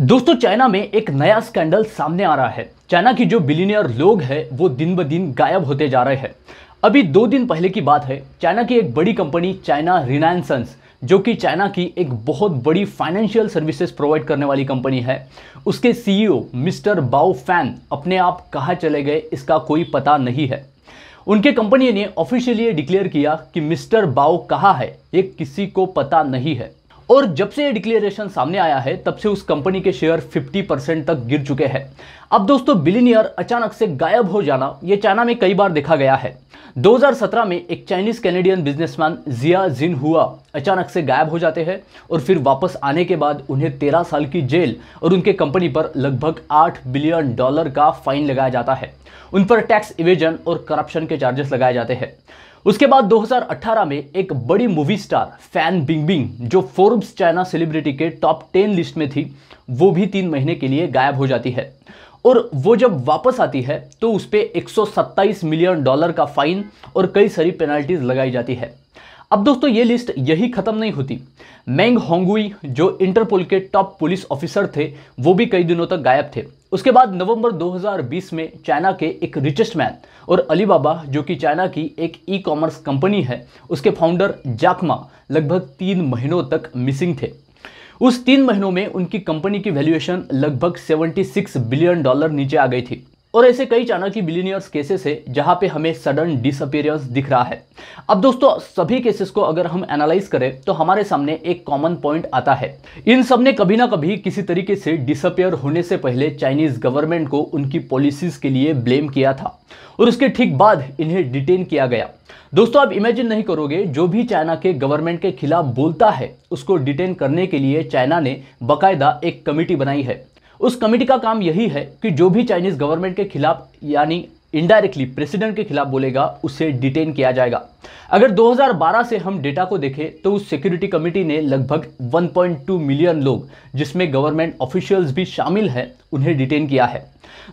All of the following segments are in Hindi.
दोस्तों चाइना में एक नया स्कैंडल सामने आ रहा है चाइना की जो बिलीनियर लोग हैं वो दिन ब दिन गायब होते जा रहे हैं अभी दो दिन पहले की बात है चाइना की एक बड़ी कंपनी चाइना रिनायनसन्स जो कि चाइना की एक बहुत बड़ी फाइनेंशियल सर्विसेज प्रोवाइड करने वाली कंपनी है उसके CEO e mister Bao Fan अपने आप कहाँ चले गए इसका कोई पता नहीं है उनके कंपनी ने ऑफिशियली डिक्लेयर किया कि मिस्टर बाओ कहाँ है ये किसी को पता नहीं है और जब से ये डिक्लेरेशन सामने आया है तब से उस कंपनी के शेयर 50 परसेंट तक गिर चुके हैं अब दोस्तों बिलीनियर अचानक से गायब हो जाना ये चाइना में कई बार देखा गया है 2017 में एक चाइनीज कैनेडियन बिजनेसमैन जिया जिन हुआ अचानक से गायब हो जाते हैं और फिर वापस आने के बाद उन्हें तेरह साल की जेल और उनके कंपनी पर लगभग आठ बिलियन डॉलर का फाइन लगाया जाता है उन पर टैक्स इवेजन और करप्शन के चार्जेस लगाए जाते हैं उसके बाद 2018 में एक बड़ी movie star Fan Bing Bing जो फोर्ब्स चाइना सेलिब्रिटी के टॉप टेन लिस्ट में थी वो भी तीन महीने के लिए गायब हो जाती है और वो जब वापस आती है तो उस पर एक मिलियन डॉलर का फाइन और कई सारी पेनल्टीज लगाई जाती है अब दोस्तों ये लिस्ट यही ख़त्म नहीं होती मैंग होंगुई जो इंटरपोल के टॉप पुलिस ऑफिसर थे वो भी कई दिनों तक गायब थे उसके बाद नवंबर 2020 में चाइना के एक रिचेस्ट मैन और अलीबाबा जो कि चाइना की एक ई कॉमर्स कंपनी है उसके फाउंडर जाकमा लगभग तीन महीनों तक मिसिंग थे उस तीन महीनों में उनकी कंपनी की वैल्यूएशन लगभग 76 बिलियन डॉलर नीचे आ गई थी और ऐसे कई चाणक्य की बिलीनियर्स केसेस है जहां पे हमें सडन डिसअपियरेंस दिख रहा है अब दोस्तों सभी केसेस को अगर हम एनालाइज करें तो हमारे सामने एक कॉमन पॉइंट आता है इन सब ने कभी ना कभी किसी तरीके से डिसअपियर होने से पहले चाइनीज गवर्नमेंट को उनकी पॉलिसीज के लिए ब्लेम किया था और उसके ठीक बाद इन्हें डिटेन किया गया दोस्तों आप इमेजिन नहीं करोगे जो भी चाइना के गवर्नमेंट के खिलाफ बोलता है उसको डिटेन करने के लिए चाइना ने बाकायदा एक कमिटी बनाई है उस कमेटी का काम यही है कि जो भी चाइनीज़ गवर्नमेंट के खिलाफ यानी इनडायरेक्टली प्रेसिडेंट के खिलाफ बोलेगा उसे डिटेन किया जाएगा अगर 2012 से हम डेटा को देखें तो उस सिक्योरिटी कमेटी ने लगभग 1.2 मिलियन लोग जिसमें गवर्नमेंट ऑफिशियल्स भी शामिल हैं उन्हें डिटेन किया है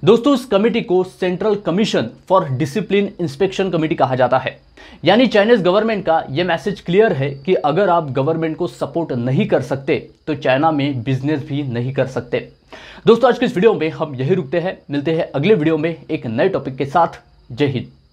दोस्तों उस कमेटी को central commission for discipline inspection committee कहा जाता है यानी चाइनीज गवर्नमेंट का यह मैसेज क्लियर है कि अगर आप गवर्नमेंट को सपोर्ट नहीं कर सकते तो चाइना में बिजनेस भी नहीं कर सकते दोस्तों आज के इस वीडियो में हम यही रुकते हैं मिलते हैं अगले वीडियो में एक नए टॉपिक के साथ जय हिंद